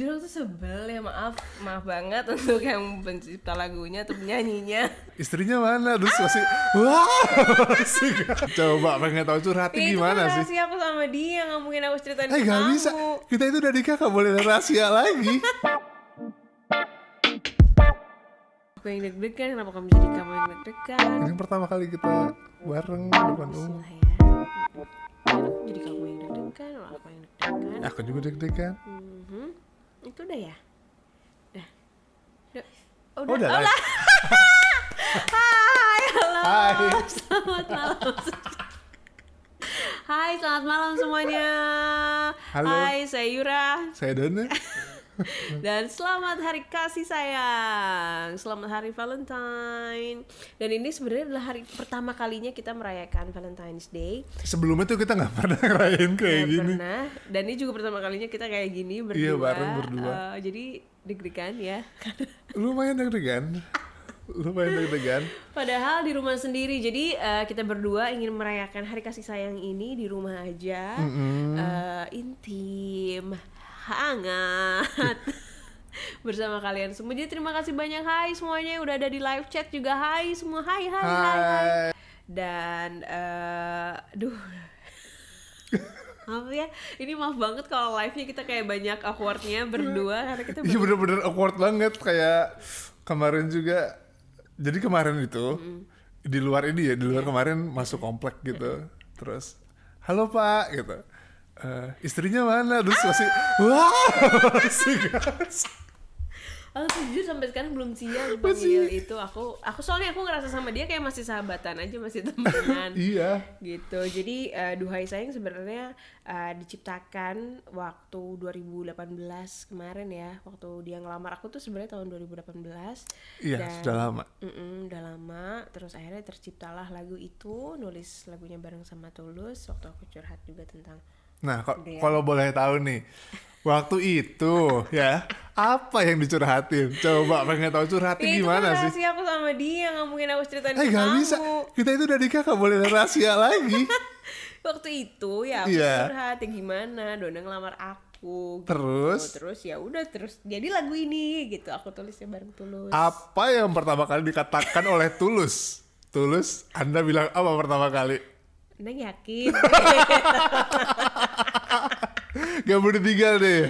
Jujur tuh sebel ya maaf maaf banget untuk yang pencipta lagunya atau penyanyinya. Istrinya mana? Terus ah. masih wah coba pengen tahu curhatnya kan ya, gimana itu sih? Rahasia aku sama dia nggak mungkin aku ceritain. Eh hey, kamu. bisa kita itu udah nikah nggak boleh rahasia lagi. Aku yang deg-degan kenapa kamu jadi kamu yang deg-degan? Ini pertama kali kita bareng depan umum. Ya. Jadi kamu yang deg-degan, aku yang deg-degan. Aku juga deg-degan. Mm -hmm itu udah ya udah udah oh, oh, udah, udah oh, hai halo hai. selamat malam hai selamat malam semuanya halo. hai saya Yura saya Dona Dan selamat hari kasih sayang. Selamat hari Valentine. Dan ini sebenarnya adalah hari pertama kalinya kita merayakan Valentine's Day. Sebelumnya tuh kita nggak pernah ngerayain kayak gak gini. Pernah. Dan ini juga pertama kalinya kita kayak gini iya, berdua. Iya, bareng berdua. Uh, jadi deg-degan ya. Lumayan deg-degan lumayan deg-degan. Padahal di rumah sendiri, jadi uh, kita berdua ingin merayakan hari kasih sayang ini di rumah aja, mm -hmm. uh, intim, hangat bersama kalian semua. Jadi terima kasih banyak hai semuanya udah ada di live chat juga hai semua hai hai hai. hai. hai. Dan uh, duh. maaf ya, ini maaf banget kalau live-nya kita kayak banyak awkwardnya berdua karena kita Iya bener-bener awkward banget kayak kemarin juga. Jadi kemarin itu mm di luar ini ya, di luar yeah. kemarin masuk komplek gitu. Terus, "Halo Pak," gitu uh, istrinya mana terus ah! masih wah masih gas aku jujur sampai sekarang belum siap panggil masih... itu aku aku soalnya aku ngerasa sama dia kayak masih sahabatan aja masih temenan iya gitu jadi uh, duhai sayang sebenarnya uh, diciptakan waktu 2018 kemarin ya waktu dia ngelamar aku tuh sebenarnya tahun 2018 iya dan, sudah lama mm -mm, udah lama terus akhirnya terciptalah lagu itu nulis lagunya bareng sama Tulus waktu aku curhat juga tentang Nah, kalau boleh tahu nih, waktu itu ya apa yang dicurhatin? Coba pengen tahu curhatin ya, gimana itu kan sih? rahasia aku sama dia, nggak mungkin aku ceritain hey, eh, kamu. bisa. Kita itu udah nikah, gak boleh rahasia lagi. waktu itu ya aku yeah. curhatin gimana, Dona ngelamar aku. Gitu. Terus? Terus ya udah terus jadi lagu ini gitu. Aku tulisnya bareng Tulus. Apa yang pertama kali dikatakan oleh Tulus? Tulus, Anda bilang apa pertama kali? Neng yakin. kabur tinggal deh.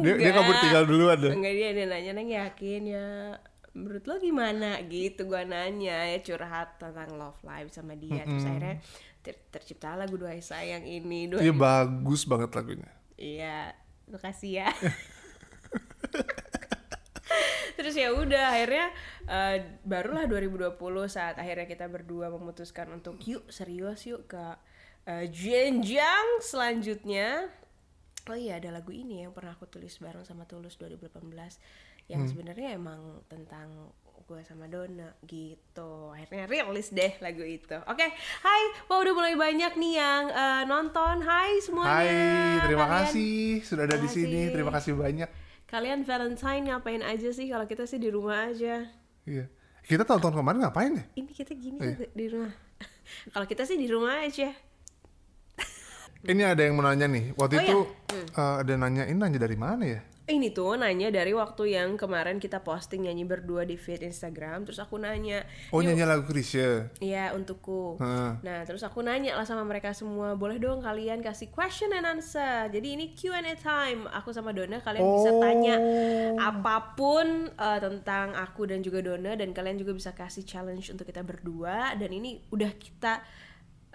Dia, dia kabur tinggal dulu ada. Enggak dia, dia nanya Neng yakin ya. Menurut lo gimana gitu gua nanya ya curhat tentang love life sama dia. Mm -hmm. Terus akhirnya ter tercipta lagu dua Sayang ini. Iya bagus banget lagunya. Iya, makasih ya. terus ya udah akhirnya uh, barulah 2020 saat akhirnya kita berdua memutuskan untuk yuk serius yuk ke uh, eh, jenjang selanjutnya oh iya ada lagu ini yang pernah aku tulis bareng sama Tulus 2018 yang hmm. sebenarnya emang tentang gue sama Dona gitu akhirnya rilis deh lagu itu oke okay. hai wah udah mulai banyak nih yang uh, nonton hai semuanya hai terima Kalian. kasih sudah ada di sini terima kasih banyak Kalian Valentine ngapain aja sih? Kalau kita sih di rumah aja. Iya. Kita tahun-tahun kemarin ngapain ya? Ini kita gini oh, iya. di rumah. Kalau kita sih di rumah aja. Ini ada yang mau nanya nih. Waktu oh, itu iya? hmm. uh, ada nanyain nanya dari mana ya? ini tuh nanya dari waktu yang kemarin kita posting nyanyi berdua di feed Instagram terus aku nanya oh nyanyi lagu Krisya iya untukku ha. nah terus aku nanya lah sama mereka semua boleh dong kalian kasih question and answer jadi ini Q&A time aku sama Dona kalian oh. bisa tanya oh. apapun uh, tentang aku dan juga Dona dan kalian juga bisa kasih challenge untuk kita berdua dan ini udah kita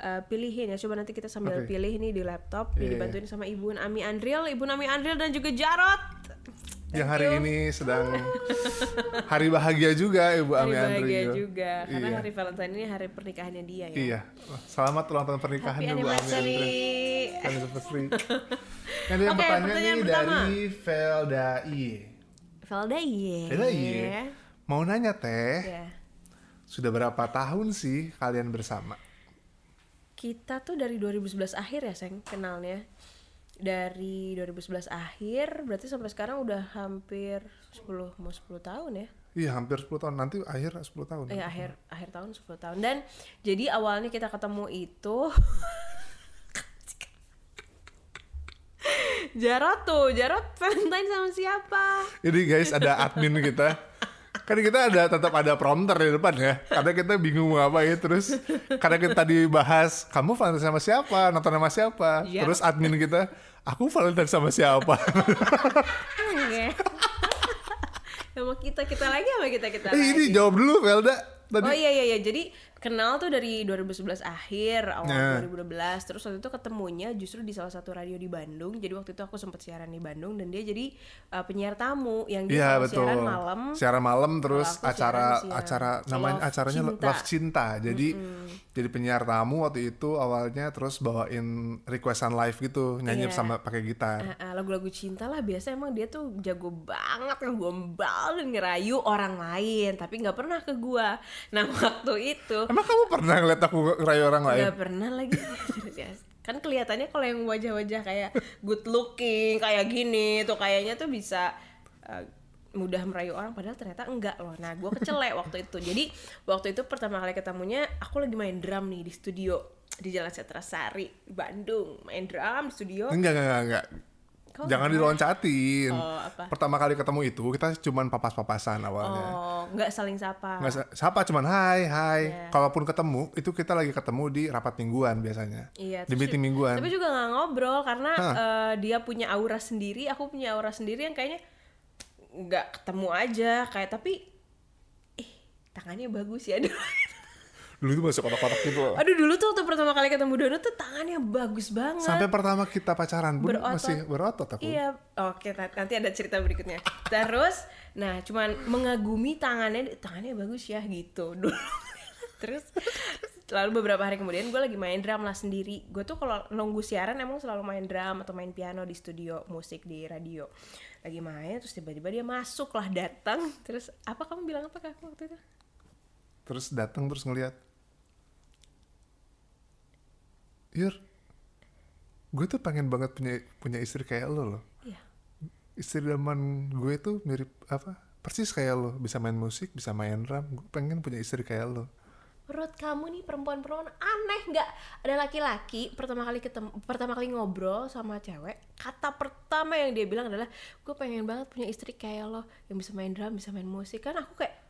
uh, pilihin ya coba nanti kita sambil okay. pilih nih di laptop yeah, iya, iya. dibantuin yeah. sama Ibu Nami Andriel, Ibu Nami Andriel dan juga Jarot. yang hari ini sedang hari bahagia juga Ibu Ami Andriel. Hari bahagia juga, karena iya. hari Valentine ini hari pernikahannya dia ya. Iya. Selamat ulang tahun pernikahan Happy Ibu ya, Ami Andriel. Anniversary. seperti. Yang okay, pertanyaan, ini nih dari Velda I. Velda I. Velda I. Mau nanya teh. Yeah. Sudah berapa tahun sih kalian bersama? kita tuh dari 2011 akhir ya Seng kenalnya dari 2011 akhir berarti sampai sekarang udah hampir 10 mau 10 tahun ya iya hampir 10 tahun nanti akhir 10 tahun iya eh, akhir akhir tahun 10 tahun dan jadi awalnya kita ketemu itu Jarot tuh Jarot Valentine sama siapa Jadi guys ada admin kita kan kita ada tetap ada prompter di depan ya karena kita bingung mau ya terus karena kita tadi bahas kamu fans sama siapa nonton sama siapa yeah. terus admin kita aku Valentine sama siapa iya. sama kita kita lagi sama kita kita eh, ini jawab dulu Velda tadi. oh iya iya, iya. jadi kenal tuh dari 2011 akhir awal yeah. 2012 terus waktu itu ketemunya justru di salah satu radio di Bandung jadi waktu itu aku sempat siaran di Bandung dan dia jadi uh, penyiar tamu yang dia ya, betul. siaran malam siaran malam terus acara siaran, acara namanya love acaranya cinta. love cinta jadi mm -hmm. jadi penyiar tamu waktu itu awalnya terus bawain requestan live gitu nyanyi yeah. sama pakai gitar uh, uh, lagu-lagu cinta lah biasa emang dia tuh jago banget ngegombal ngerayu orang lain tapi nggak pernah ke gua nah waktu itu Emang kamu pernah ngeliat aku ngerayu orang lain? Gak pernah lagi. kan kelihatannya kalau yang wajah-wajah kayak good looking kayak gini tuh kayaknya tuh bisa uh, mudah merayu orang padahal ternyata enggak loh nah gue kecelek waktu itu jadi waktu itu pertama kali ketemunya aku lagi main drum nih di studio di Jalan Sari Bandung main drum di studio enggak enggak enggak, enggak Kau Jangan enggak? diloncatin. Oh, apa? Pertama kali ketemu itu kita cuman papas-papasan awalnya. Oh, nggak saling sapa. Nggak sapa cuman hai, hai. Yeah. Kalaupun ketemu itu kita lagi ketemu di rapat mingguan biasanya. Iya. di meeting mingguan. Tapi juga nggak ngobrol karena uh, dia punya aura sendiri, aku punya aura sendiri yang kayaknya nggak ketemu aja kayak tapi eh tangannya bagus ya aduh dulu tuh masuk kotak-kotak gitu loh. Aduh dulu tuh waktu pertama kali ketemu Dono tuh tangannya bagus banget. Sampai pertama kita pacaran pun berotot. masih berotot aku. Iya, oke nanti ada cerita berikutnya. Terus, nah cuman mengagumi tangannya, tangannya bagus ya gitu dulu. Terus lalu beberapa hari kemudian gue lagi main drum lah sendiri. Gue tuh kalau nunggu siaran emang selalu main drum atau main piano di studio musik di radio. Lagi main terus tiba-tiba dia masuk lah datang. Terus apa kamu bilang apa kak waktu itu? Terus datang terus ngeliat Yur, gue tuh pengen banget punya punya istri kayak lo loh. Yeah. Istri zaman gue tuh mirip apa? Persis kayak lo, bisa main musik, bisa main drum. Gue pengen punya istri kayak lo. Menurut kamu nih perempuan-perempuan aneh nggak ada laki-laki pertama kali ketemu pertama kali ngobrol sama cewek kata pertama yang dia bilang adalah gue pengen banget punya istri kayak lo yang bisa main drum bisa main musik kan aku kayak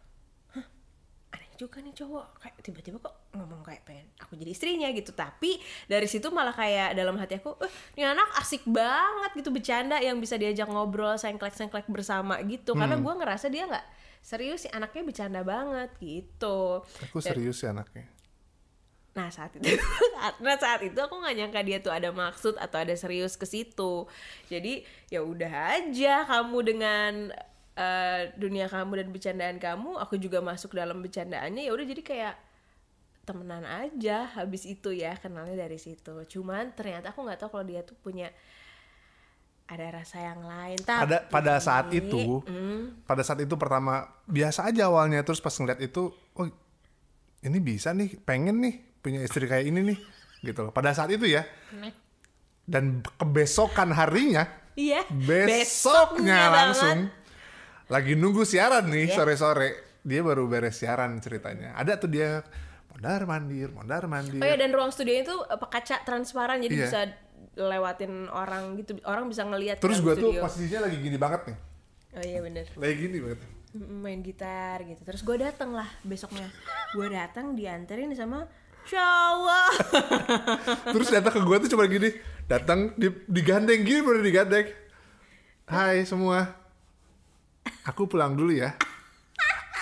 juga nih cowok kayak tiba-tiba kok ngomong kayak pengen aku jadi istrinya gitu tapi dari situ malah kayak dalam hati aku eh ini anak asik banget gitu bercanda yang bisa diajak ngobrol sengklek sengklek bersama gitu hmm. karena gue ngerasa dia nggak serius sih anaknya bercanda banget gitu aku serius sih anaknya Nah saat itu, nah saat itu aku nggak nyangka dia tuh ada maksud atau ada serius ke situ. Jadi ya udah aja kamu dengan uh, dunia kamu dan bercandaan kamu aku juga masuk dalam bercandaannya ya udah jadi kayak temenan aja habis itu ya kenalnya dari situ cuman ternyata aku nggak tahu kalau dia tuh punya ada rasa yang lain tapi pada pada saat mm. itu mm, pada saat itu pertama biasa aja awalnya terus pas ngeliat itu oh ini bisa nih pengen nih punya istri kayak ini nih gitu loh pada saat itu ya dan kebesokan harinya iya besoknya, besoknya langsung lagi nunggu siaran nih iya. sore-sore. Yeah. Dia baru beres siaran ceritanya. Ada tuh dia mondar mandir, mondar mandir. Oh ya dan ruang studio itu eh, kaca transparan jadi yeah. bisa lewatin orang gitu, orang bisa ngelihat. Terus kan gue tuh posisinya lagi gini banget nih. Oh iya bener. Lagi gini banget. Main gitar gitu. Terus gue dateng lah besoknya. Gue dateng dianterin sama cowok. Terus datang ke gue tuh cuma gini, datang di, digandeng gini baru digandeng. Hai semua, aku pulang dulu ya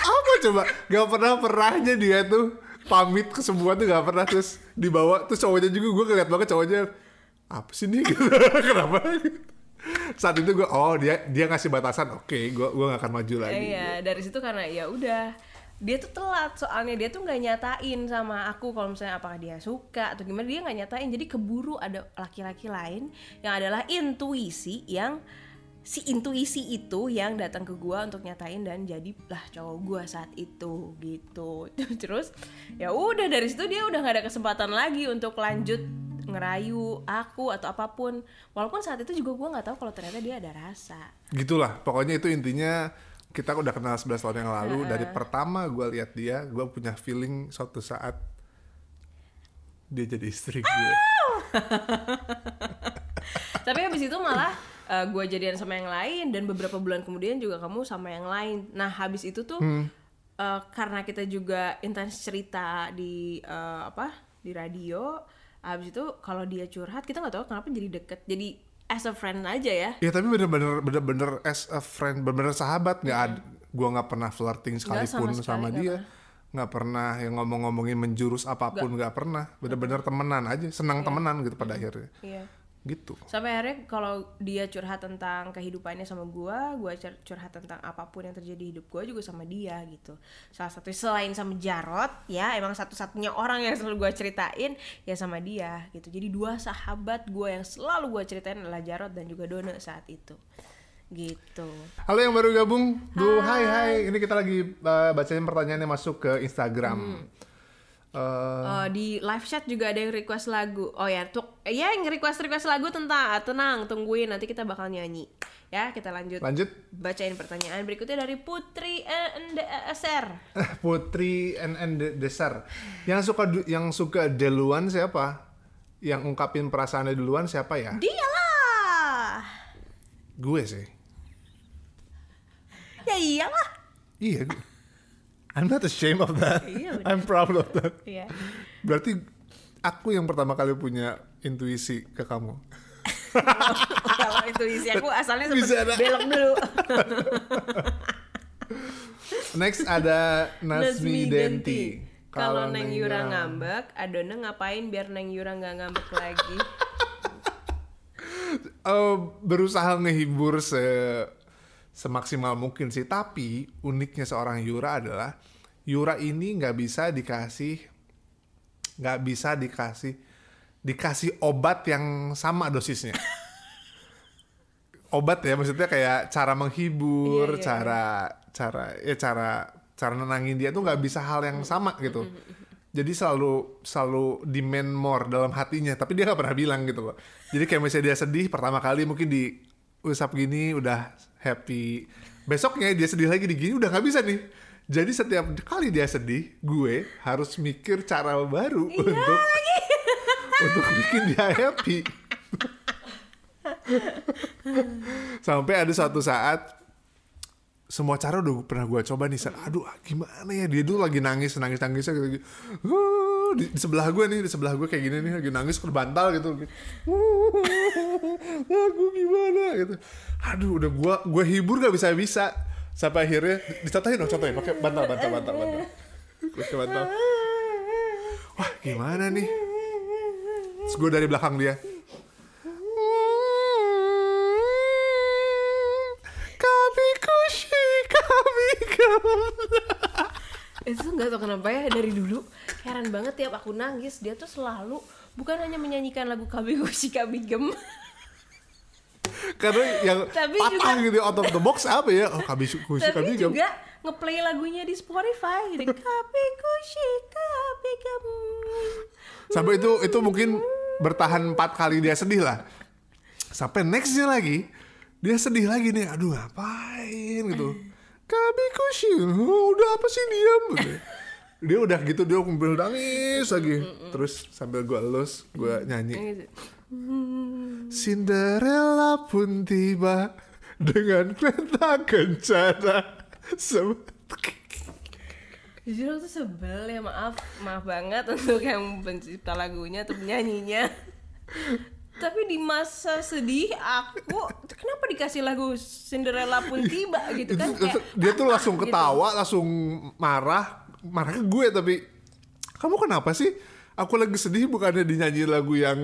apa coba gak pernah pernahnya dia tuh pamit ke semua tuh gak pernah terus dibawa terus cowoknya juga gue ngeliat banget cowoknya apa sih nih kenapa saat itu gue oh dia dia ngasih batasan oke okay, gue gue gak akan maju lagi iya dari situ karena ya udah dia tuh telat soalnya dia tuh nggak nyatain sama aku kalau misalnya apakah dia suka atau gimana dia nggak nyatain jadi keburu ada laki-laki lain yang adalah intuisi yang si intuisi itu yang datang ke gue untuk nyatain dan jadilah cowok gue saat itu gitu terus ya udah dari situ dia udah gak ada kesempatan lagi untuk lanjut ngerayu aku atau apapun walaupun saat itu juga gue nggak tahu kalau ternyata dia ada rasa gitulah pokoknya itu intinya kita udah kenal 11 tahun yang lalu uh. dari pertama gue lihat dia gue punya feeling suatu saat dia jadi istri gue tapi habis itu malah uh, eh, gue jadian sama yang lain dan beberapa bulan kemudian juga kamu sama yang lain nah habis itu tuh hmm. uh, karena kita juga intens cerita di uh, apa di radio habis itu kalau dia curhat kita nggak tahu kenapa jadi deket jadi as a friend aja ya ya tapi bener-bener bener-bener as a friend bener-bener sahabat nggak hmm. gue nggak pernah flirting sekalipun sama, sekali, sama gak dia nggak pernah yang ngomong-ngomongin menjurus apapun nggak pernah bener-bener temenan aja senang yeah. temenan gitu pada hmm. akhirnya yeah gitu sampai akhirnya kalau dia curhat tentang kehidupannya sama gue gue curhat tentang apapun yang terjadi di hidup gue juga sama dia gitu salah satu selain sama Jarot ya emang satu-satunya orang yang selalu gue ceritain ya sama dia gitu jadi dua sahabat gue yang selalu gue ceritain adalah Jarot dan juga Dono saat itu gitu. Halo yang baru gabung, Bu. Hai hai, ini kita lagi uh, bacain pertanyaannya masuk ke Instagram. Hmm. Uh, uh, di live chat juga ada yang request lagu. Oh ya, tuh ya yang request request lagu tentang ah, tenang tungguin nanti kita bakal nyanyi. Ya, kita lanjut. Lanjut. Bacain pertanyaan berikutnya dari Putri Ndesar. Putri Ndesar. Yang suka yang suka duluan siapa? Yang ungkapin perasaannya duluan siapa ya? Dialah. Gue sih. Ya iyalah. Iya. I'm not ashamed of that. Iya, I'm proud of that. Iya. Berarti aku yang pertama kali punya intuisi ke kamu. Kalau intuisi aku asalnya sempat belok dulu. Next ada Nasmi, Denti. Kalau Neng Yura ngambek, Adona ngapain biar Neng Yura nggak ngambek lagi? uh, berusaha ngehibur se semaksimal mungkin sih. Tapi uniknya seorang Yura adalah Yura ini nggak bisa dikasih nggak bisa dikasih dikasih obat yang sama dosisnya. obat ya maksudnya kayak cara menghibur, yeah, iya. cara yeah. cara ya cara cara nenangin dia tuh nggak bisa hal yang mm-hmm. sama gitu. Mm-hmm, mm-hmm. Jadi selalu selalu demand more dalam hatinya, tapi dia nggak pernah bilang gitu loh. Jadi kayak misalnya dia sedih pertama kali mungkin di usap gini udah happy besoknya dia sedih lagi di gini udah nggak bisa nih jadi setiap kali dia sedih gue harus mikir cara baru iya untuk lagi. untuk bikin dia happy sampai ada suatu saat semua cara udah pernah gue coba nih Sar. aduh ah, gimana ya dia tuh lagi nangis nangis nangisnya gitu, gitu. di, di sebelah gue nih di sebelah gue kayak gini nih lagi nangis kerbantal gitu aku gimana gitu aduh udah gue gue hibur gak bisa bisa sampai akhirnya dicatain dong catain pakai bantal bantal bantal bantal pakai bantal wah gimana nih Terus gue dari belakang dia itu nggak tau kenapa ya dari dulu heran banget tiap aku nangis dia tuh selalu bukan hanya menyanyikan lagu KBG kami Kabigem karena yang tapi patah juga, gitu out of the box apa ya oh kami kusi tapi juga ngeplay lagunya di Spotify gitu kami kusi kami gem sampai itu itu mungkin bertahan empat kali dia sedih lah sampai nextnya lagi dia sedih lagi nih aduh ngapain gitu eh. Kabi kushil, oh, udah apa sih diam? dia udah gitu dia kumpul nangis lagi terus sambil gue elus gue nyanyi Cinderella pun tiba dengan kereta kencana Jujur aku tuh sebel ya maaf maaf banget untuk yang pencipta lagunya atau penyanyinya tapi di masa sedih aku kenapa dikasih lagu Cinderella pun tiba gitu kan kayak, dia tuh langsung gitu? ketawa gitu. langsung marah marah ke gue tapi kamu kenapa sih aku lagi sedih bukannya dinyanyi lagu yang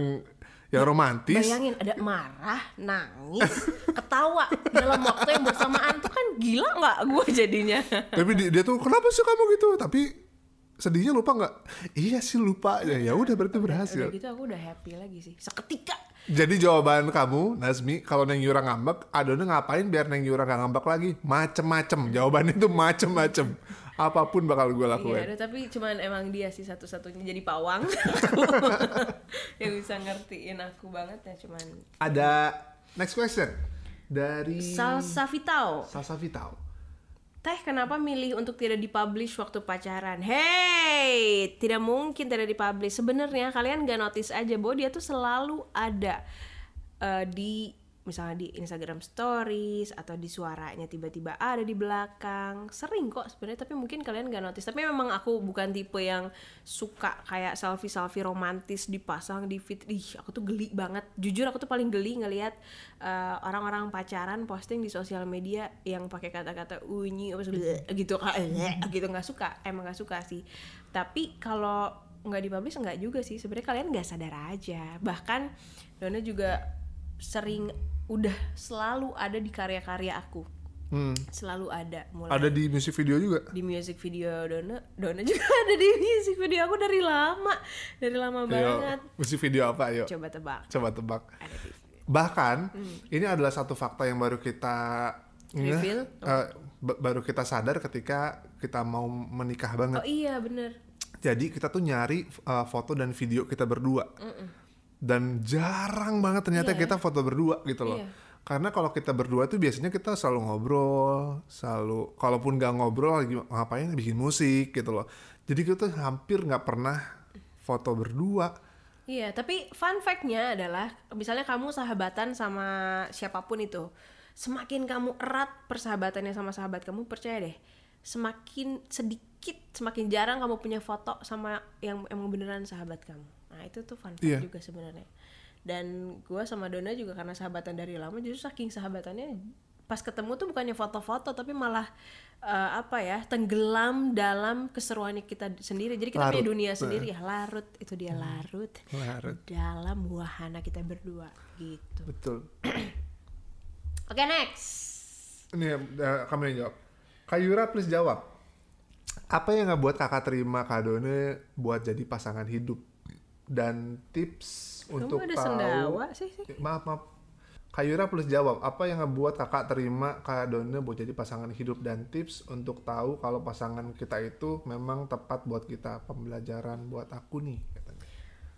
yang romantis bayangin ada marah nangis ketawa dalam waktu yang bersamaan tuh kan gila nggak gue jadinya tapi dia, dia tuh kenapa sih kamu gitu tapi sedihnya lupa nggak iya sih lupa ya ya udah berarti udah, berhasil udah gitu aku udah happy lagi sih seketika jadi jawaban kamu Nazmi kalau neng Yura ngambek adonnya ngapain biar neng Yura nggak ngambek lagi macem-macem jawabannya itu macem-macem apapun bakal gue lakuin iya tapi cuman emang dia sih satu-satunya jadi pawang yang bisa ngertiin aku banget ya cuman ada next question dari Salsa Vital Salsa Vital Teh kenapa milih untuk tidak dipublish waktu pacaran? Hey, tidak mungkin tidak dipublish. Sebenarnya kalian gak notice aja bahwa dia tuh selalu ada uh, di misalnya di Instagram Stories atau di suaranya tiba-tiba ada di belakang sering kok sebenarnya tapi mungkin kalian gak notice tapi memang aku bukan tipe yang suka kayak selfie selfie romantis dipasang di feed ih aku tuh geli banget jujur aku tuh paling geli ngelihat uh, orang-orang pacaran posting di sosial media yang pakai kata-kata unyi apa mm-hmm. gitu kan. gitu nggak suka emang nggak suka sih tapi kalau nggak dipublish nggak juga sih sebenarnya kalian nggak sadar aja bahkan Dona juga sering udah selalu ada di karya-karya aku hmm. selalu ada mulai ada di music video juga di music video dona dona juga ada di music video aku dari lama dari lama yo, banget music video apa yo coba tebak coba tebak bahkan hmm. ini adalah satu fakta yang baru kita ya, reveal eh, baru kita sadar ketika kita mau menikah banget oh iya bener jadi kita tuh nyari uh, foto dan video kita berdua mm -mm dan jarang banget ternyata yeah, kita foto berdua gitu loh. Yeah. Karena kalau kita berdua tuh biasanya kita selalu ngobrol, selalu kalaupun nggak ngobrol lagi ngapain bikin musik gitu loh. Jadi kita tuh hampir nggak pernah foto berdua. Iya, tapi fun factnya adalah misalnya kamu sahabatan sama siapapun itu, semakin kamu erat persahabatannya sama sahabat kamu, percaya deh, semakin sedikit, semakin jarang kamu punya foto sama yang emang beneran sahabat kamu. Nah itu tuh fun fact yeah. juga sebenarnya. Dan gue sama Dona juga karena sahabatan dari lama, justru saking sahabatannya pas ketemu tuh bukannya foto-foto tapi malah uh, apa ya tenggelam dalam keseruannya kita sendiri jadi kita larut. punya dunia nah. sendiri ya larut itu dia hmm. larut, larut dalam wahana kita berdua gitu betul oke okay, next ini uh, kamu yang jawab Kayura please jawab apa yang nggak buat kakak terima kadonya buat jadi pasangan hidup dan tips Kamu untuk ada tahu sendawa sih, sih. maaf maaf Kayura plus jawab apa yang ngebuat kakak terima Kak Dona buat jadi pasangan hidup dan tips untuk tahu kalau pasangan kita itu memang tepat buat kita pembelajaran buat aku nih katanya.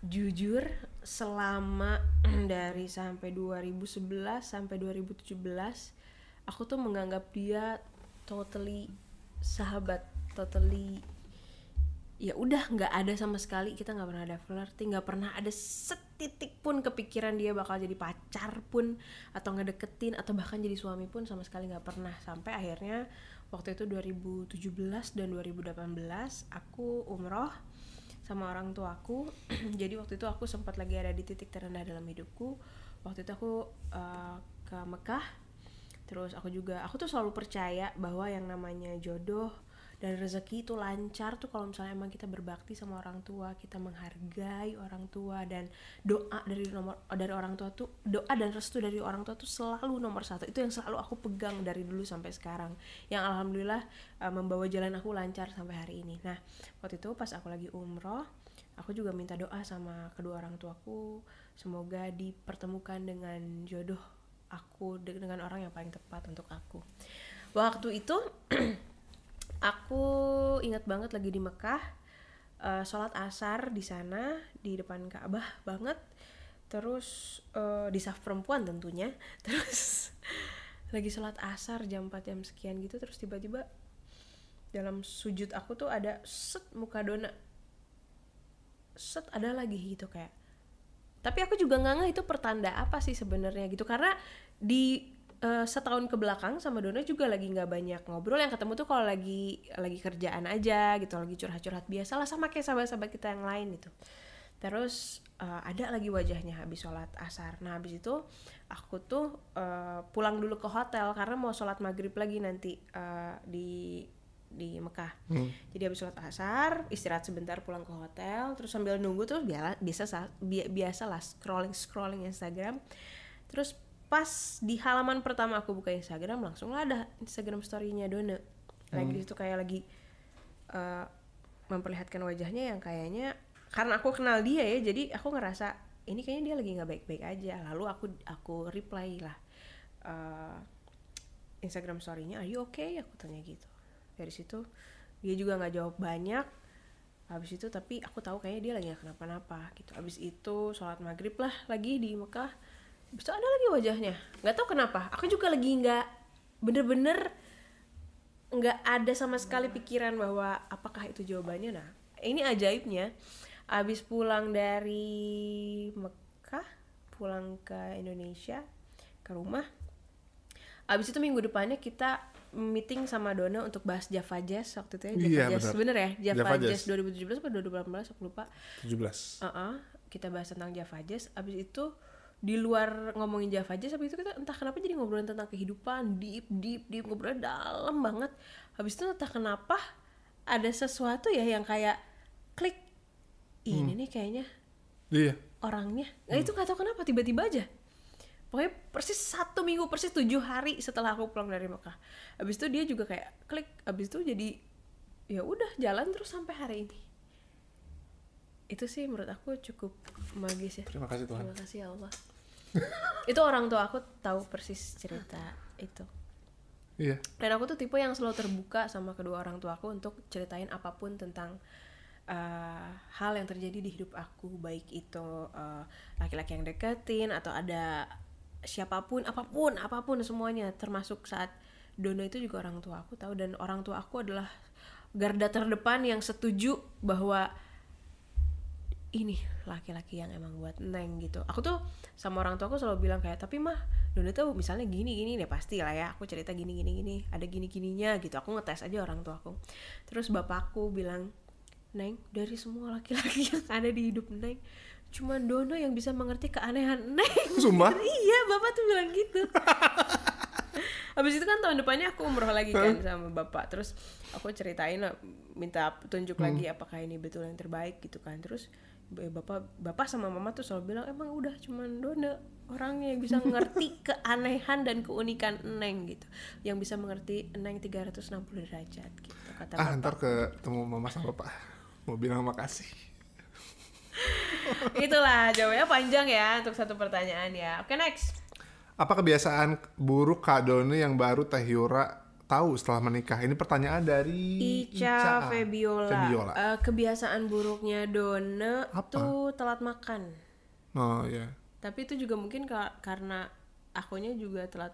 Jujur selama dari sampai 2011 sampai 2017 aku tuh menganggap dia totally sahabat totally ya udah nggak ada sama sekali kita nggak pernah ada flirting nggak pernah ada setitik pun kepikiran dia bakal jadi pacar pun atau deketin atau bahkan jadi suami pun sama sekali nggak pernah sampai akhirnya waktu itu 2017 dan 2018 aku umroh sama orang tua aku jadi waktu itu aku sempat lagi ada di titik terendah dalam hidupku waktu itu aku uh, ke Mekah terus aku juga aku tuh selalu percaya bahwa yang namanya jodoh dan rezeki itu lancar tuh kalau misalnya emang kita berbakti sama orang tua kita menghargai orang tua dan doa dari nomor dari orang tua tuh doa dan restu dari orang tua tuh selalu nomor satu itu yang selalu aku pegang dari dulu sampai sekarang yang alhamdulillah uh, membawa jalan aku lancar sampai hari ini nah waktu itu pas aku lagi umroh aku juga minta doa sama kedua orang tuaku semoga dipertemukan dengan jodoh aku dengan orang yang paling tepat untuk aku waktu itu aku ingat banget lagi di Mekah uh, sholat asar di sana di depan Ka'bah banget terus uh, di saf perempuan tentunya terus lagi sholat asar jam 4 jam sekian gitu terus tiba-tiba dalam sujud aku tuh ada set muka dona set ada lagi gitu kayak tapi aku juga nggak ngerti itu pertanda apa sih sebenarnya gitu karena di uh, setahun ke belakang sama Dona juga lagi nggak banyak ngobrol yang ketemu tuh kalau lagi lagi kerjaan aja gitu lagi curhat-curhat biasa lah sama kayak sahabat-sahabat kita yang lain gitu terus uh, ada lagi wajahnya habis sholat asar nah habis itu aku tuh uh, pulang dulu ke hotel karena mau sholat maghrib lagi nanti uh, di di Mekah. Hmm. Jadi habis sholat asar, istirahat sebentar pulang ke hotel, terus sambil nunggu tuh biasa biasa biasa lah scrolling scrolling Instagram. Terus pas di halaman pertama aku buka Instagram langsung ada Instagram story-nya Dona lagi hmm. itu kayak lagi uh, memperlihatkan wajahnya yang kayaknya karena aku kenal dia ya jadi aku ngerasa ini kayaknya dia lagi nggak baik-baik aja lalu aku aku reply lah uh, Instagram story-nya are you okay aku tanya gitu dari situ dia juga nggak jawab banyak habis itu tapi aku tahu kayaknya dia lagi nggak kenapa-napa gitu habis itu sholat maghrib lah lagi di Mekah bisa ada lagi wajahnya nggak tahu kenapa aku juga lagi nggak bener-bener nggak ada sama sekali pikiran bahwa apakah itu jawabannya nah ini ajaibnya abis pulang dari Mekah pulang ke Indonesia ke rumah abis itu minggu depannya kita meeting sama Dona untuk bahas Java Jazz waktu itu ya Java iya, Jazz bener. ya Java, Java Jazz. Jazz 2017 atau 2018 aku lupa 17 uh uh-uh, -uh, kita bahas tentang Java Jazz abis itu di luar ngomongin Java aja tapi itu kita entah kenapa jadi ngobrolin tentang kehidupan deep deep deep ngobrolnya dalam banget habis itu entah kenapa ada sesuatu ya yang kayak klik ini hmm. nih kayaknya iya. orangnya nah hmm. itu gak tau kenapa tiba-tiba aja pokoknya persis satu minggu persis tujuh hari setelah aku pulang dari Mekah habis itu dia juga kayak klik habis itu jadi ya udah jalan terus sampai hari ini itu sih menurut aku cukup magis ya terima kasih Tuhan terima kasih ya Allah itu orang tua aku tahu persis cerita itu iya dan aku tuh tipe yang selalu terbuka sama kedua orang tua aku untuk ceritain apapun tentang uh, hal yang terjadi di hidup aku baik itu eh, laki-laki uh, yang deketin atau ada siapapun apapun apapun semuanya termasuk saat Dona itu juga orang tua aku tahu dan orang tua aku adalah garda terdepan yang setuju bahwa ini laki-laki yang emang buat neng gitu aku tuh sama orang tua aku selalu bilang kayak tapi mah dulu tuh misalnya gini gini deh pasti lah ya aku cerita gini gini gini ada gini gininya gitu aku ngetes aja orang tua aku terus bapakku bilang neng dari semua laki-laki yang ada di hidup neng cuma Dono yang bisa mengerti keanehan neng Sumpah? iya bapak tuh bilang gitu Abis itu kan tahun depannya aku umroh lagi kan sama bapak. Terus aku ceritain minta tunjuk hmm. lagi apakah ini betul yang terbaik gitu kan. Terus Eh, bapak bapak sama mama tuh selalu bilang emang udah cuman dona orangnya yang bisa mengerti keanehan dan keunikan Neng gitu yang bisa mengerti Neng 360 derajat gitu kata ah, bapak. ntar ketemu mama sama bapak mau bilang makasih itulah jawabnya panjang ya untuk satu pertanyaan ya oke next apa kebiasaan buruk Kak Doni yang baru Tehyura tahu setelah menikah? Ini pertanyaan dari Ica, Ica ah, Febiola. Febiola. Uh, kebiasaan buruknya Dona Apa? tuh telat makan. Oh ya. Yeah. Tapi itu juga mungkin karena akunya juga telat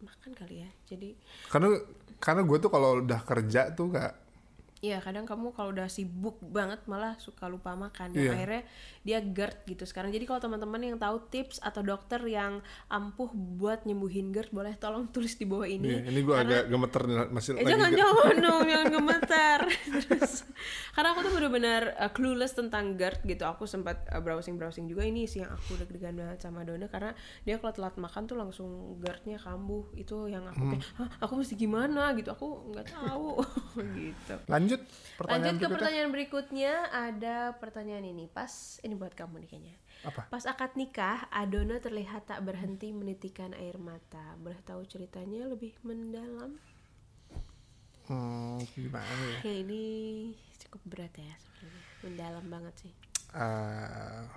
makan kali ya. Jadi Karena karena gue tuh kalau udah kerja tuh kak Iya kadang kamu kalau udah sibuk banget malah suka lupa makan yeah. akhirnya dia GERD gitu sekarang jadi kalau teman-teman yang tahu tips atau dokter yang ampuh buat nyembuhin GERD boleh tolong tulis di bawah ini yeah, ini gue agak gemeter masih eh, lagi jangan jangan dong yang gemeter Terus, karena aku tuh benar-benar uh, eh, clueless tentang GERD gitu aku sempat uh, eh, browsing browsing juga ini sih yang aku deg-degan banget sama Dona karena dia kalau telat makan tuh langsung GERD-nya kambuh itu yang aku hmm. kayak aku mesti gimana gitu aku nggak tahu gitu lanjut lanjut pertanyaan lanjut ke berikutnya. pertanyaan berikutnya ada pertanyaan ini pas ini buat kamu nih kayaknya apa pas akad nikah Adona terlihat tak berhenti menitikan air mata boleh tahu ceritanya lebih mendalam hmm, gimana ya? Kayak ini cukup berat ya sebenarnya mendalam banget sih uh,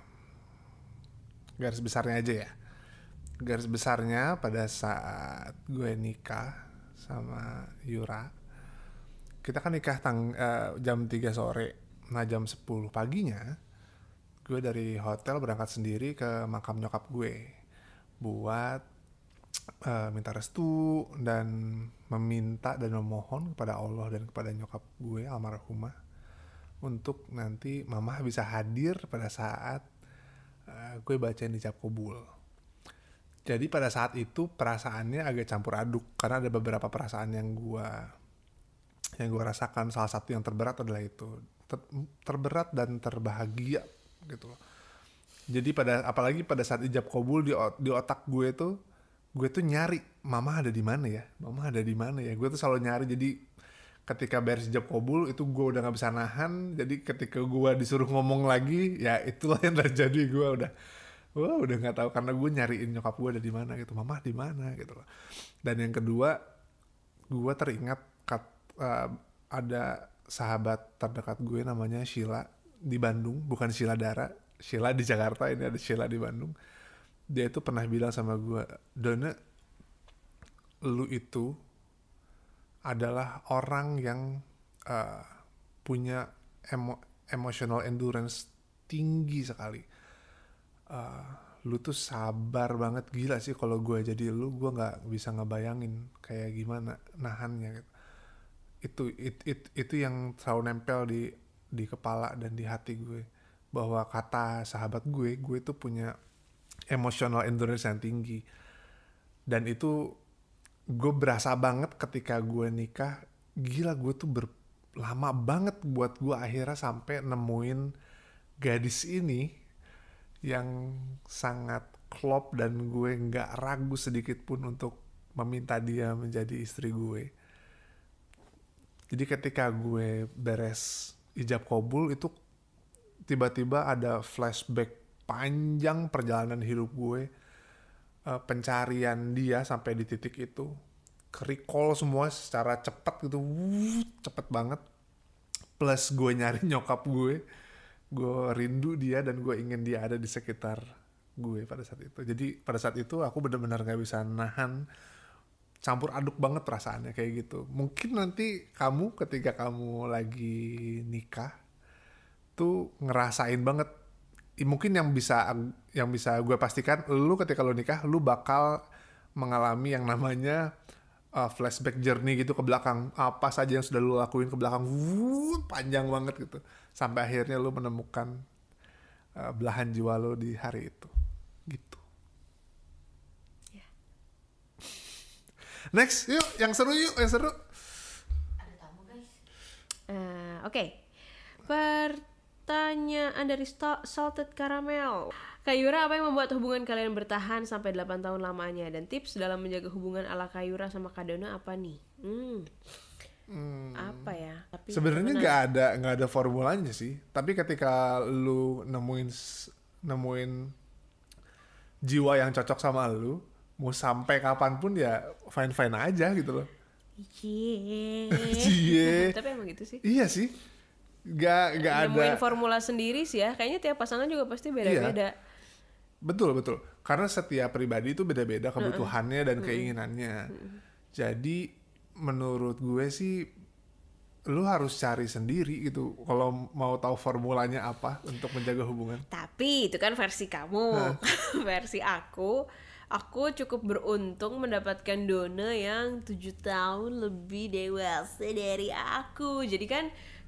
garis besarnya aja ya garis besarnya pada saat gue nikah sama Yura kita kan nikah tang uh, jam 3 sore nah jam 10 paginya gue dari hotel berangkat sendiri ke makam nyokap gue buat uh, minta restu dan meminta dan memohon kepada Allah dan kepada nyokap gue almarhumah untuk nanti mamah bisa hadir pada saat uh, gue bacain di kubul. Jadi pada saat itu perasaannya agak campur aduk karena ada beberapa perasaan yang gue yang gue rasakan salah satu yang terberat adalah itu Ter terberat dan terbahagia gitu loh jadi pada apalagi pada saat ijab kabul di, di otak gue tuh gue tuh nyari mama ada di mana ya mama ada di mana ya gue tuh selalu nyari jadi ketika beres ijab kobul itu gue udah nggak bisa nahan jadi ketika gue disuruh ngomong lagi ya itulah yang terjadi gue udah wah udah nggak tahu karena gue nyariin nyokap gue ada di mana gitu mama di mana gitu loh dan yang kedua gue teringat kat uh, ada sahabat terdekat gue namanya Sheila di Bandung, bukan Sheila Dara, Sheila di Jakarta, ini ada Sheila di Bandung. Dia itu pernah bilang sama gue, Dona, lu itu adalah orang yang uh, punya emo emotional endurance tinggi sekali. Uh, lu tuh sabar banget gila sih kalau gue jadi lu gue nggak bisa ngebayangin kayak gimana nahannya gitu itu itu it, itu yang selalu nempel di di kepala dan di hati gue bahwa kata sahabat gue gue tuh punya emotional endurance yang tinggi dan itu gue berasa banget ketika gue nikah gila gue tuh ber, lama banget buat gue akhirnya sampai nemuin gadis ini yang sangat klop dan gue nggak ragu sedikit pun untuk meminta dia menjadi istri gue jadi ketika gue beres ijab kobul itu tiba-tiba ada flashback panjang perjalanan hidup gue, eh, pencarian dia sampai di titik itu, recall semua secara cepat gitu, wuh, cepet banget. Plus gue nyari nyokap gue, gue rindu dia dan gue ingin dia ada di sekitar gue pada saat itu. Jadi pada saat itu aku benar-benar gak bisa nahan campur aduk banget perasaannya kayak gitu. Mungkin nanti kamu ketika kamu lagi nikah tuh ngerasain banget mungkin yang bisa yang bisa gue pastikan lu ketika lu nikah lu bakal mengalami yang namanya uh, flashback journey gitu ke belakang apa saja yang sudah lu lakuin ke belakang wuh, panjang banget gitu sampai akhirnya lu menemukan uh, belahan jiwa lu di hari itu gitu Next, yuk yang seru yuk, yang seru. Uh, Oke, okay. pertanyaan dari Salted Caramel. Kayura apa yang membuat hubungan kalian bertahan sampai 8 tahun lamanya dan tips dalam menjaga hubungan ala Kayura sama Kadona apa nih? Hmm. Hmm. apa ya? Tapi sebenarnya nggak ada nggak ada formulanya sih. Tapi ketika lu nemuin nemuin jiwa yang cocok sama lu, mau sampai kapanpun ya fine fine aja gitu loh Cie. Tapi emang gitu sih. Iya sih. Gak, gak ada. Nemuin formula sendiri sih ya. Kayaknya tiap pasangan juga pasti beda-beda. Iya. Betul, betul. Karena setiap pribadi itu beda-beda kebutuhannya uh -uh. dan keinginannya. Uh -uh. Jadi menurut gue sih lu harus cari sendiri gitu kalau mau tahu formulanya apa untuk menjaga hubungan. Tapi itu kan versi kamu. versi aku aku cukup beruntung mendapatkan Dona yang tujuh tahun lebih dewasa dari aku jadi kan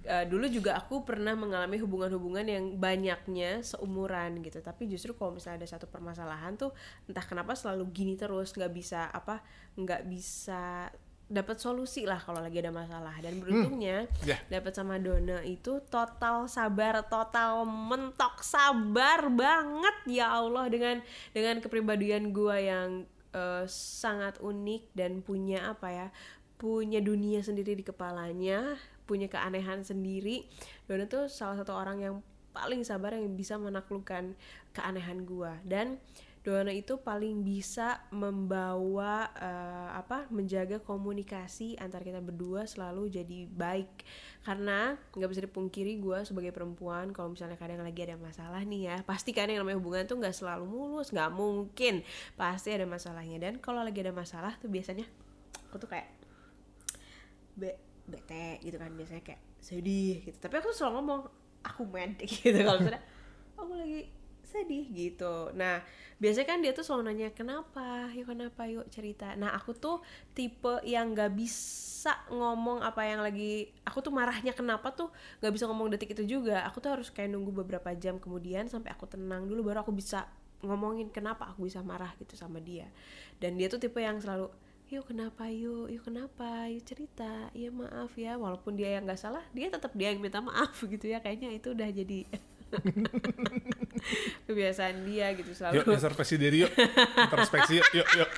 uh, dulu juga aku pernah mengalami hubungan-hubungan yang banyaknya seumuran gitu tapi justru kalau misalnya ada satu permasalahan tuh entah kenapa selalu gini terus nggak bisa apa nggak bisa dapat solusi lah kalau lagi ada masalah dan hmm. beruntungnya hmm. Ya. yeah. dapat sama Dona itu total sabar total mentok sabar banget ya Allah dengan dengan kepribadian gua yang uh, sangat unik dan punya apa ya punya dunia sendiri di kepalanya punya keanehan sendiri Dona tuh salah satu orang yang paling sabar yang bisa menaklukkan keanehan gua dan Doana itu paling bisa membawa uh, apa menjaga komunikasi antar kita berdua selalu jadi baik karena nggak bisa dipungkiri gue sebagai perempuan kalau misalnya kadang lagi ada masalah nih ya pasti kan yang namanya hubungan tuh nggak selalu mulus nggak mungkin pasti ada masalahnya dan kalau lagi ada masalah tuh biasanya aku tuh kayak be bete gitu kan biasanya kayak sedih gitu tapi aku tuh selalu ngomong aku mad gitu kalau misalnya aku lagi sedih gitu nah biasanya kan dia tuh selalu nanya kenapa yuk kenapa yuk cerita nah aku tuh tipe yang nggak bisa ngomong apa yang lagi aku tuh marahnya kenapa tuh nggak bisa ngomong detik itu juga aku tuh harus kayak nunggu beberapa jam kemudian sampai aku tenang dulu baru aku bisa ngomongin kenapa aku bisa marah gitu sama dia dan dia tuh tipe yang selalu yuk kenapa yuk yuk kenapa yuk cerita ya maaf ya walaupun dia yang nggak salah dia tetap dia yang minta maaf gitu ya kayaknya itu udah jadi kebiasaan dia gitu selalu. Yuk introspeksi diri yuk, introspeksi yuk, yuk, yuk.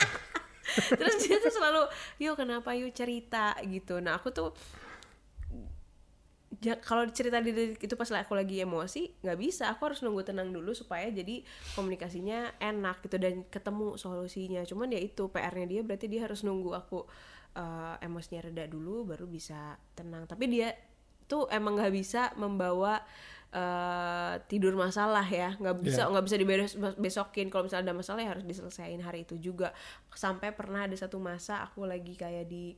Terus dia tuh selalu, yuk kenapa yuk cerita gitu. Nah aku tuh ja, kalau cerita di itu pas aku lagi emosi nggak bisa aku harus nunggu tenang dulu supaya jadi komunikasinya enak gitu dan ketemu solusinya cuman ya itu PR-nya dia berarti dia harus nunggu aku uh, emosinya reda dulu baru bisa tenang tapi dia tuh emang nggak bisa membawa uh, tidur masalah ya nggak bisa iya. nggak yeah. bisa diberes besokin kalau misalnya ada masalah ya harus diselesaikan hari itu juga sampai pernah ada satu masa aku lagi kayak di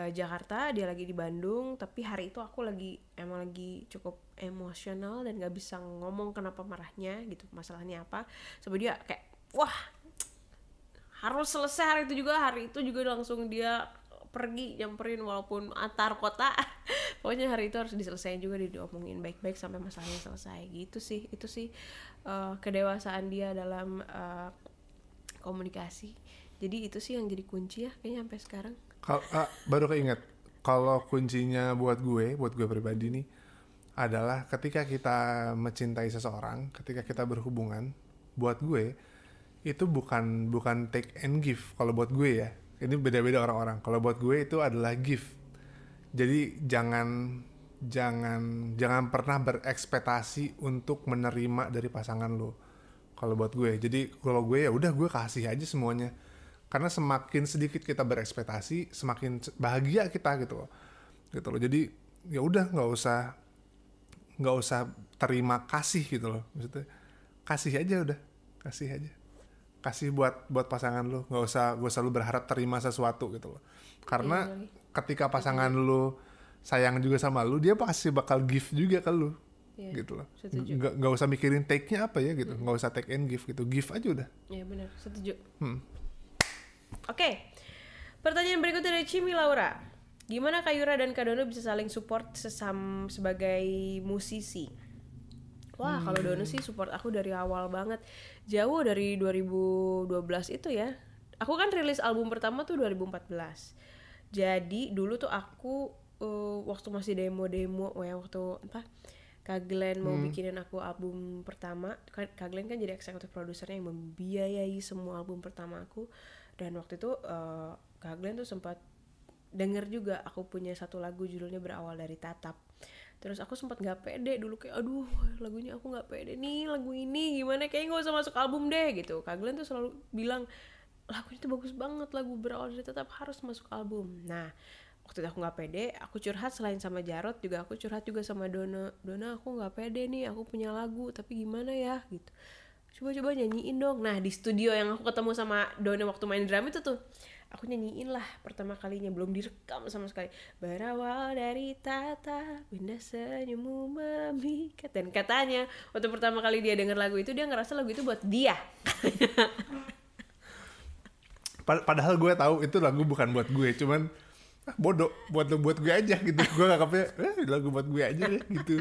uh, Jakarta dia lagi di Bandung tapi hari itu aku lagi emang lagi cukup emosional dan nggak bisa ngomong kenapa marahnya gitu masalahnya apa sebab dia kayak wah harus selesai hari itu juga hari itu juga langsung dia pergi nyamperin walaupun antar kota pokoknya hari itu harus diselesaikan juga diomongin baik-baik sampai masalahnya selesai gitu sih itu sih uh, kedewasaan dia dalam uh, komunikasi jadi itu sih yang jadi kunci ya kayaknya sampai sekarang Kal uh, baru keinget kalau kuncinya buat gue buat gue pribadi nih adalah ketika kita mencintai seseorang ketika kita berhubungan buat gue itu bukan bukan take and give kalau buat gue ya ini beda-beda orang-orang kalau buat gue itu adalah gift jadi jangan jangan jangan pernah berekspektasi untuk menerima dari pasangan lo kalau buat gue jadi kalau gue ya udah gue kasih aja semuanya karena semakin sedikit kita berekspektasi semakin bahagia kita gitu loh gitu loh jadi ya udah nggak usah nggak usah terima kasih gitu loh maksudnya kasih aja udah kasih aja kasih buat buat pasangan lu nggak usah gue selalu berharap terima sesuatu gitu loh karena yeah, iya. ketika pasangan yeah. lu sayang juga sama lu dia pasti bakal gift juga ke lu yeah, gitu loh nggak nggak usah mikirin take nya apa ya gitu nggak mm. usah take and gift gitu gift aja udah iya yeah, benar setuju hmm. oke okay. pertanyaan berikutnya dari Cimi Laura gimana Kayura dan Kadono bisa saling support sesam sebagai musisi Wah, hmm. kalau Dono sih support aku dari awal banget. Jauh dari 2012 itu ya. Aku kan rilis album pertama tuh 2014. Jadi dulu tuh aku uh, waktu masih demo-demo, ya waktu apa? Kak Glenn mau hmm. bikinin aku album pertama. Kan Kak Glenn kan jadi eksekutif produsernya yang membiayai semua album pertama aku. Dan waktu itu uh, Kak Glenn tuh sempat denger juga aku punya satu lagu judulnya berawal dari tatap terus aku sempat nggak pede dulu kayak aduh lagunya aku nggak pede nih lagu ini gimana kayak nggak usah masuk album deh gitu kak Glenn tuh selalu bilang lagunya tuh bagus banget lagu berawal dari tetap harus masuk album nah waktu itu aku nggak pede aku curhat selain sama Jarot juga aku curhat juga sama Dona Dona aku nggak pede nih aku punya lagu tapi gimana ya gitu coba-coba nyanyiin dong nah di studio yang aku ketemu sama Dona waktu main drum itu tuh aku nyanyiin lah pertama kalinya belum direkam sama sekali berawal dari tata benda senyummu memikat dan katanya waktu pertama kali dia denger lagu itu dia ngerasa lagu itu buat dia padahal gue tahu itu lagu bukan buat gue cuman ah, bodoh buat buat gue aja gitu gue nggak eh, lagu buat gue aja deh ya, gitu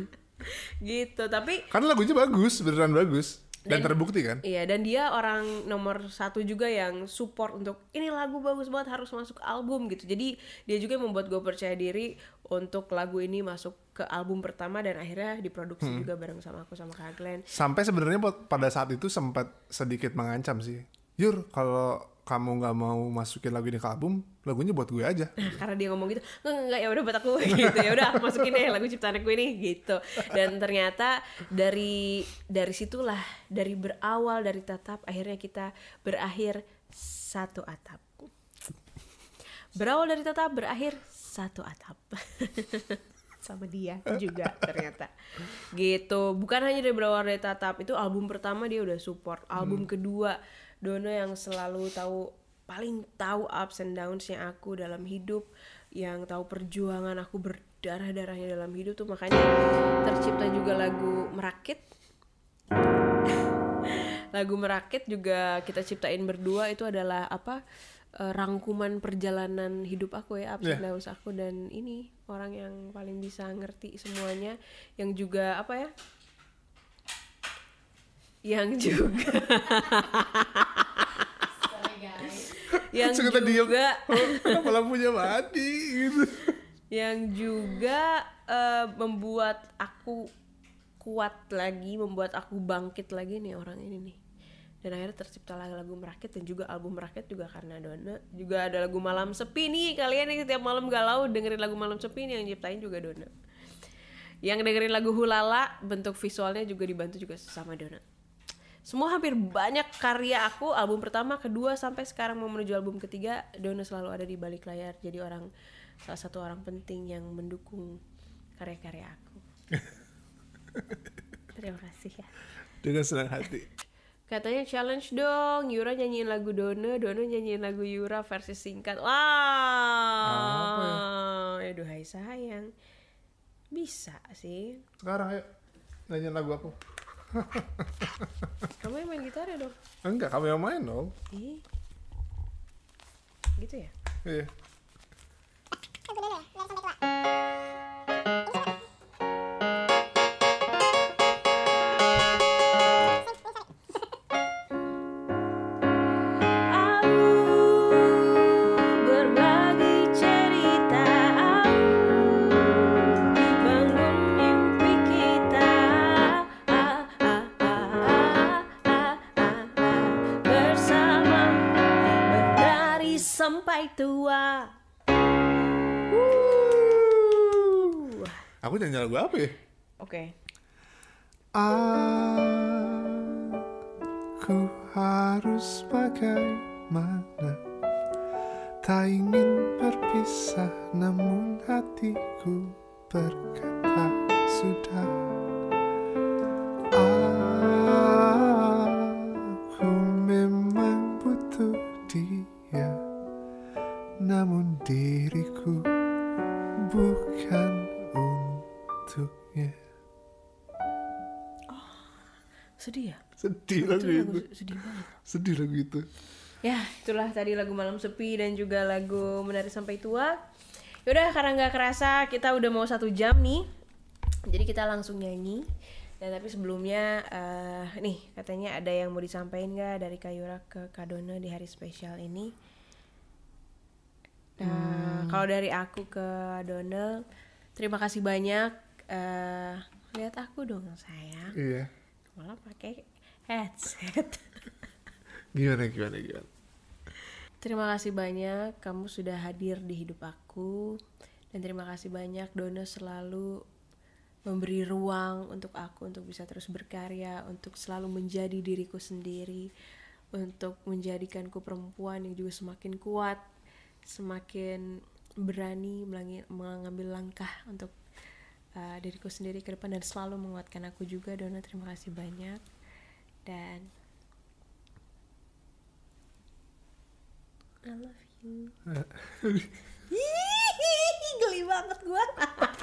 gitu tapi karena lagunya bagus beneran bagus dan, dan terbukti kan iya dan dia orang nomor satu juga yang support untuk ini lagu bagus banget harus masuk album gitu jadi dia juga yang membuat gue percaya diri untuk lagu ini masuk ke album pertama dan akhirnya diproduksi hmm. juga bareng sama aku sama kak Glenn sampai sebenarnya pada saat itu sempat sedikit mengancam sih Yur kalau kamu nggak mau masukin lagu ini ke album, lagunya buat gue aja. karena dia ngomong gitu, nggak ya udah buat aku gitu ya udah masukin deh lagu ciptaan gue nih gitu. Dan ternyata dari dari situlah dari berawal dari tatap akhirnya kita berakhir satu atap. Berawal dari tatap berakhir satu atap. sama dia juga ternyata gitu bukan hanya dari berawal dari tatap itu album pertama dia udah support album hmm. kedua Dono yang selalu tahu paling tahu ups and downs aku dalam hidup, yang tahu perjuangan aku berdarah-darahnya dalam hidup tuh makanya tercipta juga lagu Merakit. lagu Merakit juga kita ciptain berdua itu adalah apa? Eh, rangkuman perjalanan hidup aku ya ups yeah. and iya. downs aku dan ini orang yang paling bisa ngerti semuanya yang juga apa ya yang juga yang juga diem, kenapa lampunya mati gitu yang juga uh, membuat aku kuat lagi membuat aku bangkit lagi nih orang ini nih dan akhirnya tercipta lagu-lagu merakit dan juga album merakit juga karena Dona juga ada lagu malam sepi nih kalian yang setiap malam galau dengerin lagu malam sepi nih yang ciptain juga Dona yang dengerin lagu Hulala bentuk visualnya juga dibantu juga sama Dona semua hampir banyak karya aku album pertama kedua sampai sekarang mau menuju album ketiga Dono selalu ada di balik layar jadi orang salah satu orang penting yang mendukung karya-karya aku terima kasih ya dengan senang hati Katanya challenge dong, Yura nyanyiin lagu Dono, Dono nyanyiin lagu Yura versi singkat. Ya? Wow. ya? Aduh, sayang. Bisa sih. Sekarang ayo nyanyiin lagu aku kamu yang main gitar ya dong? Enggak, kamu yang main dong. Ih. Gitu ya? Iya. Yeah. gue apa ya? Oke. Aku harus bagaimana Tak ingin berpisah namun hatiku berkata sudah sedih banget sedih lagu itu ya itulah tadi lagu malam sepi dan juga lagu menari sampai tua yaudah karena nggak kerasa kita udah mau satu jam nih jadi kita langsung nyanyi dan ya, tapi sebelumnya uh, nih katanya ada yang mau disampaikan nggak dari Kayura ke Kadona di hari spesial ini uh, hmm. kalau dari aku ke Donald terima kasih banyak uh, lihat aku dong sayang iya malah pakai headset gimana gimana gimana terima kasih banyak kamu sudah hadir di hidup aku dan terima kasih banyak Dona selalu memberi ruang untuk aku untuk bisa terus berkarya untuk selalu menjadi diriku sendiri untuk menjadikanku perempuan yang juga semakin kuat semakin berani mengambil langkah untuk uh, diriku sendiri ke depan dan selalu menguatkan aku juga Dona terima kasih banyak dan I love you. Geli banget gue.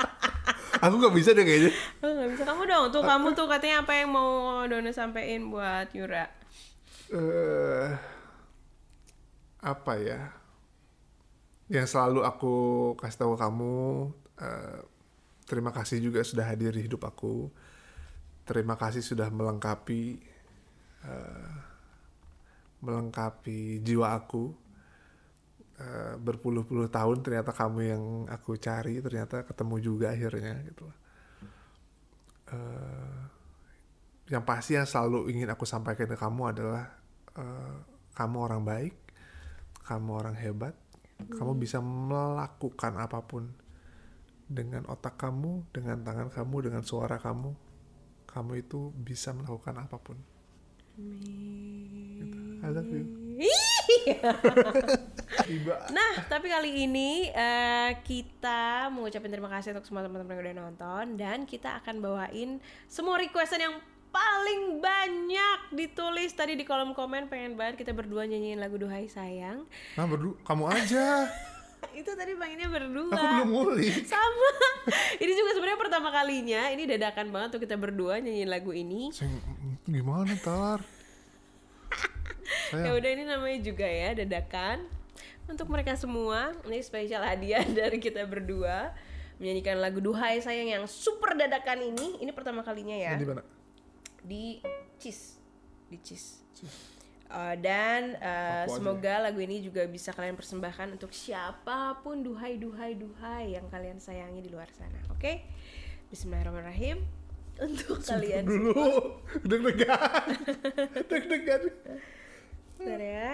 aku gak bisa deh kayaknya. Aku gak bisa. Kamu dong tuh kamu tuh katanya apa yang mau Dono sampein buat Yura? Uh, apa ya? Yang selalu aku kasih tahu kamu. Uh, terima kasih juga sudah hadir di hidup aku. Terima kasih sudah melengkapi uh, melengkapi jiwa aku uh, berpuluh-puluh tahun ternyata kamu yang aku cari ternyata ketemu juga akhirnya gitu uh, yang pasti yang selalu ingin aku sampaikan ke kamu adalah uh, kamu orang baik kamu orang hebat kamu bisa melakukan apapun dengan otak kamu dengan tangan kamu dengan suara kamu kamu itu bisa melakukan apapun Iya. nah, tapi kali ini uh, kita mengucapkan terima kasih untuk semua teman-teman yang udah nonton dan kita akan bawain semua requestan yang paling banyak ditulis tadi di kolom komen pengen banget kita berdua nyanyiin lagu Duhai Sayang. Nah, berdua kamu aja. itu tadi ini berdua. Aku belum Sama. ini juga sebenarnya pertama kalinya. Ini dadakan banget tuh kita berdua nyanyiin lagu ini. Sing, gimana tar? ya udah ini namanya juga ya dadakan. Untuk mereka semua, ini spesial hadiah dari kita berdua menyanyikan lagu Duhai Sayang yang super dadakan ini. Ini pertama kalinya ya. Di mana? Di Cheese. Di Cheese. cheese. Uh, dan uh, semoga aja. lagu ini juga bisa kalian persembahkan untuk siapapun duhai duhai duhai yang kalian sayangi di luar sana. Oke? Okay? Bismillahirrahmanirrahim. Untuk Sumpah kalian dulu. Deg-degan. Deg-degan. ya.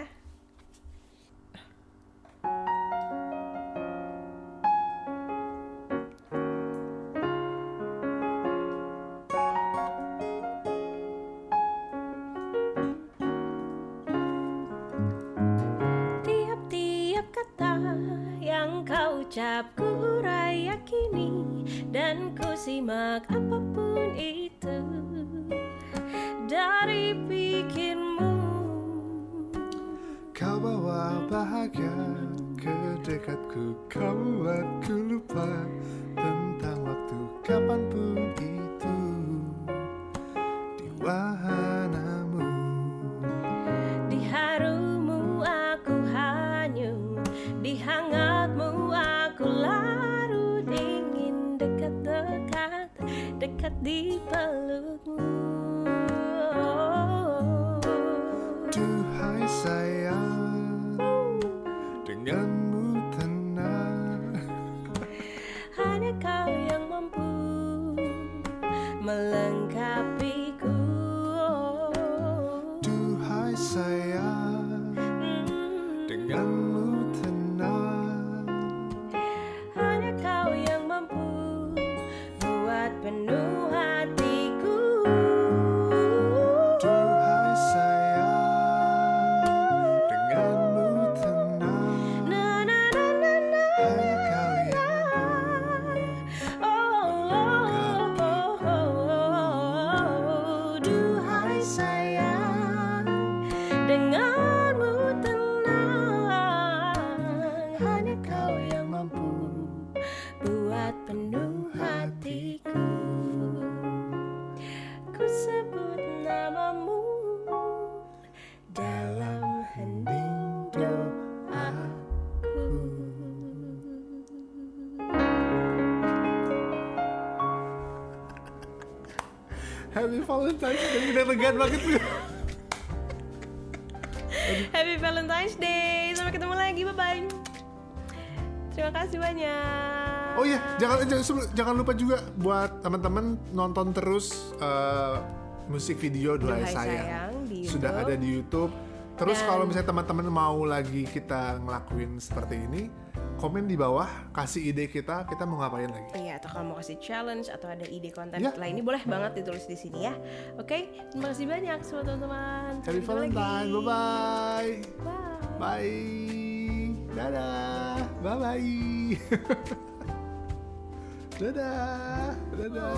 kini dan ku simak apapun itu dari pikirmu kau bawa bahagia ke dekatku kau buat ku lupa tentang waktu kapanpun itu deeper buat penuh hatiku Ku sebut namamu dalam hening doaku Happy Valentine's Day, udah regan banget Happy Valentine's Day, sampai ketemu lagi, bye-bye Terima kasih banyak. Oh iya, jangan jangan, lupa juga buat teman-teman nonton terus uh, musik video Duhai, Duhai Sayang. Sayang di Sudah ada di YouTube. Terus Dan... kalau misalnya teman-teman mau lagi kita ngelakuin seperti ini, komen di bawah, kasih ide kita, kita mau ngapain lagi. Iya, atau kalau mau kasih challenge atau ada ide konten ya. lainnya boleh banget ditulis di sini ya. Oke, okay? terima kasih banyak semua teman-teman. Happy Valentine. Bye bye. Bye. Bye. Dadah. Bye bye. Dadah. Dadah.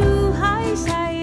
Oh, oh, oh,